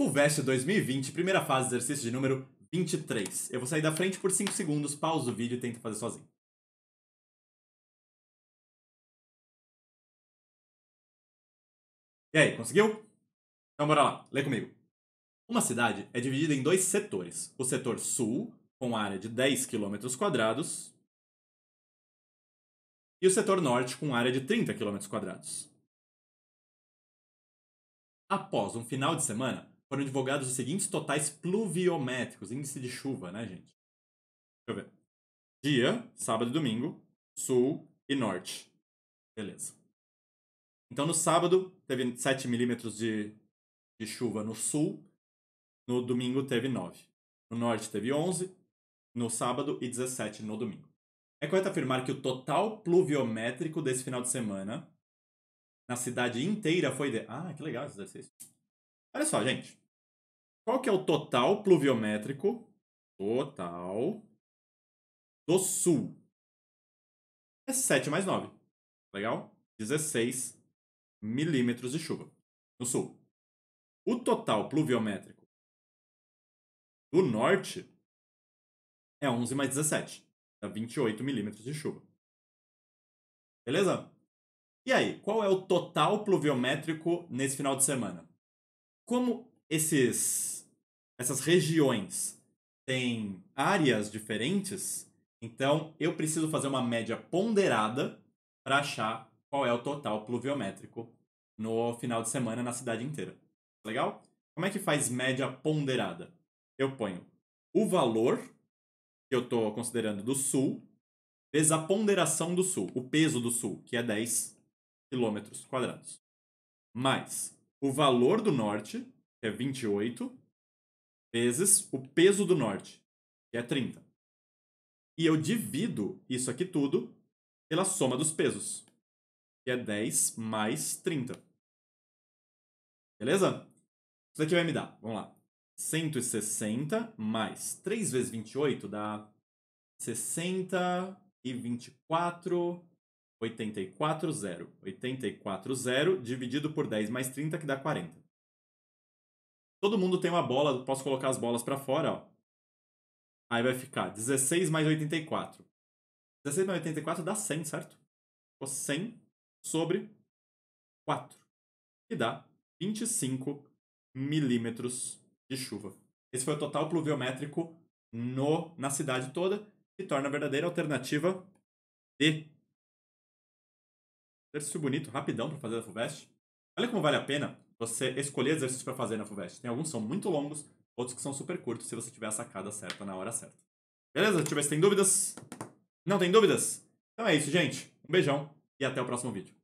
Fulvestre 2020, primeira fase, exercício de número 23. Eu vou sair da frente por 5 segundos, pausa o vídeo e tenta fazer sozinho. E aí, conseguiu? Então bora lá, lê comigo. Uma cidade é dividida em dois setores. O setor sul, com área de 10 km quadrados, e o setor norte, com área de 30 km quadrados. Após um final de semana, foram divulgados os seguintes totais pluviométricos, índice de chuva, né, gente? Deixa eu ver. Dia, sábado e domingo, sul e norte. Beleza. Então, no sábado, teve 7 milímetros de, de chuva no sul, no domingo teve 9. No norte teve 11, no sábado e 17 no domingo. É correto afirmar que o total pluviométrico desse final de semana na cidade inteira foi de. Ah, que legal esse exercício. Olha só, gente. Qual que é o total pluviométrico? Total do sul. É 7 mais 9. Tá legal? 16 milímetros de chuva no sul. O total pluviométrico do norte é 11 mais 17, dá 28 milímetros de chuva. Beleza? E aí, qual é o total pluviométrico nesse final de semana? Como esses essas regiões têm áreas diferentes, então eu preciso fazer uma média ponderada para achar qual é o total pluviométrico no final de semana na cidade inteira. Tá legal? Como é que faz média ponderada? Eu ponho o valor que eu estou considerando do sul vezes a ponderação do sul, o peso do sul, que é 10 quilômetros quadrados, mais o valor do norte, que é 28, vezes o peso do norte, que é 30. E eu divido isso aqui tudo pela soma dos pesos, que é 10 mais 30. Beleza? Isso aqui vai me dar, vamos lá, 160 mais 3 vezes 28 dá 60 e 24, 84, 0. 84, 0 dividido por 10 mais 30 que dá 40. Todo mundo tem uma bola, posso colocar as bolas para fora, ó. Aí vai ficar 16 mais 84. 16 mais 84 dá 100, certo? Ficou 100 sobre 4. E dá 25 milímetros de chuva. Esse foi o total pluviométrico no, na cidade toda, que torna a verdadeira alternativa D. Exercício bonito, rapidão para fazer a FUVEST. Olha como vale a pena você escolher exercícios para fazer na FUVEST. Tem alguns que são muito longos, outros que são super curtos, se você tiver a sacada certa na hora certa. Beleza? Deixa eu ver se tem dúvidas. Não tem dúvidas? Então é isso, gente. Um beijão e até o próximo vídeo.